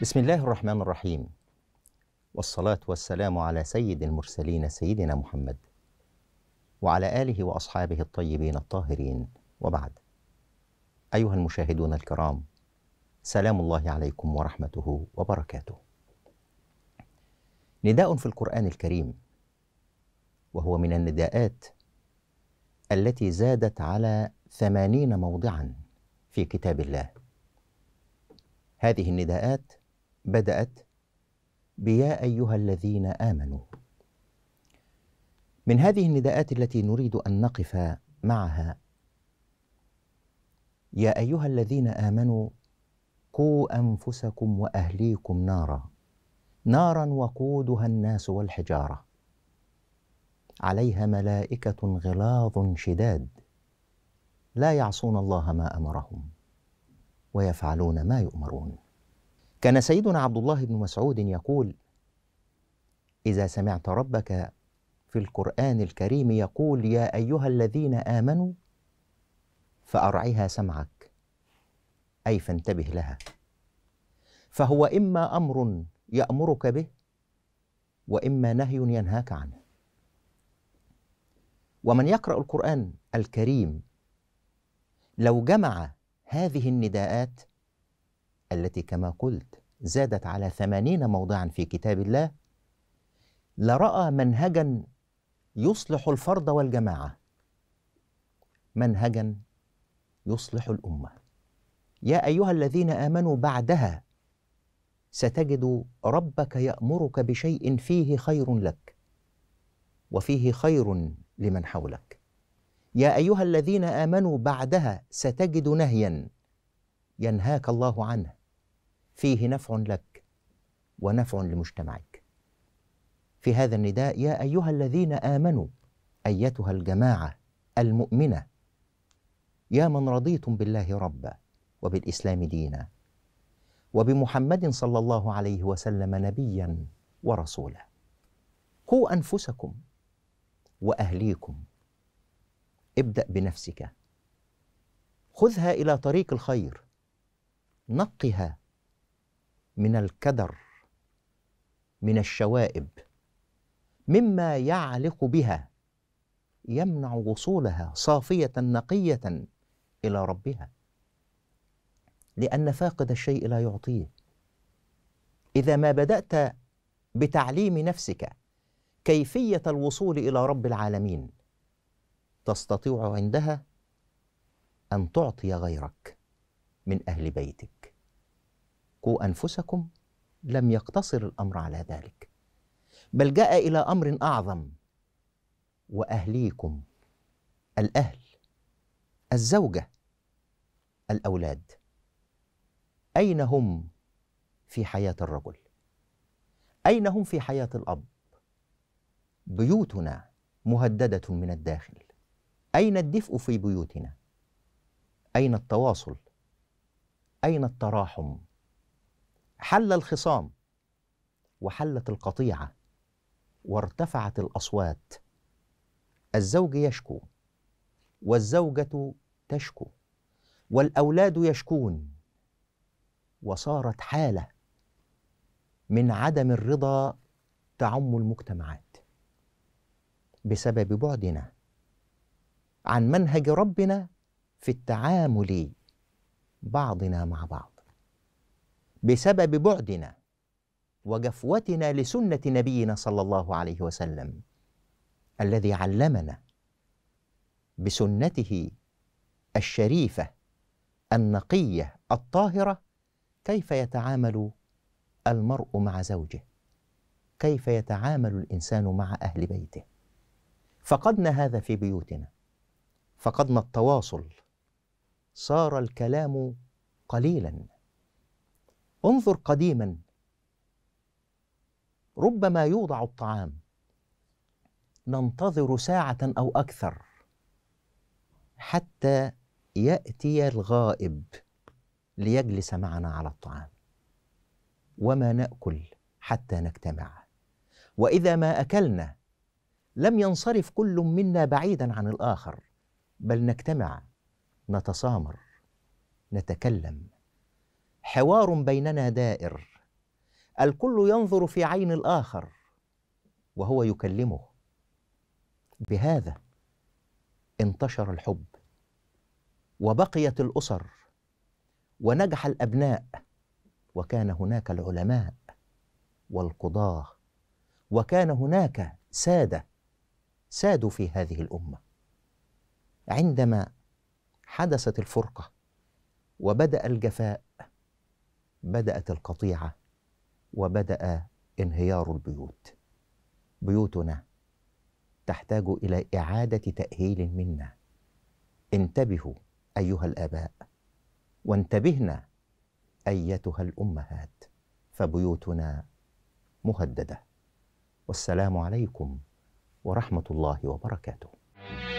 بسم الله الرحمن الرحيم والصلاة والسلام على سيد المرسلين سيدنا محمد وعلى آله وأصحابه الطيبين الطاهرين وبعد أيها المشاهدون الكرام سلام الله عليكم ورحمته وبركاته نداء في القرآن الكريم وهو من النداءات التي زادت على ثمانين موضعا في كتاب الله هذه النداءات بدأت بيا أيها الذين آمنوا. من هذه النداءات التي نريد أن نقف معها يا أيها الذين آمنوا قوا أنفسكم وأهليكم نارا نارا وقودها الناس والحجارة عليها ملائكة غلاظ شداد لا يعصون الله ما أمرهم ويفعلون ما يؤمرون كان سيدنا عبد الله بن مسعود يقول اذا سمعت ربك في القران الكريم يقول يا ايها الذين امنوا فارعها سمعك اي فانتبه لها فهو اما امر يامرك به واما نهي ينهاك عنه ومن يقرا القران الكريم لو جمع هذه النداءات التي كما قلت زادت على ثمانين موضعا في كتاب الله لرأى منهجا يصلح الفرد والجماعة منهجا يصلح الأمة يا أيها الذين آمنوا بعدها ستجد ربك يأمرك بشيء فيه خير لك وفيه خير لمن حولك يا أيها الذين آمنوا بعدها ستجد نهيا ينهاك الله عنه فيه نفع لك ونفع لمجتمعك في هذا النداء يا ايها الذين امنوا ايتها الجماعه المؤمنه يا من رضيتم بالله ربا وبالاسلام دينا وبمحمد صلى الله عليه وسلم نبيا ورسولا قوا انفسكم واهليكم ابدا بنفسك خذها الى طريق الخير نقها من الكدر من الشوائب مما يعلق بها يمنع وصولها صافيه نقيه الى ربها لان فاقد الشيء لا يعطيه اذا ما بدات بتعليم نفسك كيفيه الوصول الى رب العالمين تستطيع عندها ان تعطي غيرك من أهل بيتك قوا أنفسكم لم يقتصر الأمر على ذلك بل جاء إلى أمر أعظم وأهليكم الأهل الزوجة الأولاد أين هم في حياة الرجل؟ أين هم في حياة الأب؟ بيوتنا مهددة من الداخل أين الدفء في بيوتنا؟ أين التواصل أين التراحم؟ حل الخصام وحلت القطيعة وارتفعت الأصوات الزوج يشكو والزوجة تشكو والأولاد يشكون وصارت حالة من عدم الرضا تعم المجتمعات بسبب بعدنا عن منهج ربنا في التعامل بعضنا مع بعض بسبب بعدنا وجفوتنا لسنه نبينا صلى الله عليه وسلم الذي علمنا بسنته الشريفه النقيه الطاهره كيف يتعامل المرء مع زوجه كيف يتعامل الانسان مع اهل بيته فقدنا هذا في بيوتنا فقدنا التواصل صار الكلام قليلا انظر قديما ربما يوضع الطعام ننتظر ساعه او اكثر حتى ياتي الغائب ليجلس معنا على الطعام وما ناكل حتى نجتمع واذا ما اكلنا لم ينصرف كل منا بعيدا عن الاخر بل نجتمع نتسامر نتكلم حوار بيننا دائر الكل ينظر في عين الاخر وهو يكلمه بهذا انتشر الحب وبقيت الاسر ونجح الابناء وكان هناك العلماء والقضاه وكان هناك ساده سادوا في هذه الامه عندما حدثت الفرقه وبدا الجفاء بدات القطيعه وبدا انهيار البيوت بيوتنا تحتاج الى اعاده تاهيل منا انتبهوا ايها الاباء وانتبهنا ايتها الامهات فبيوتنا مهدده والسلام عليكم ورحمه الله وبركاته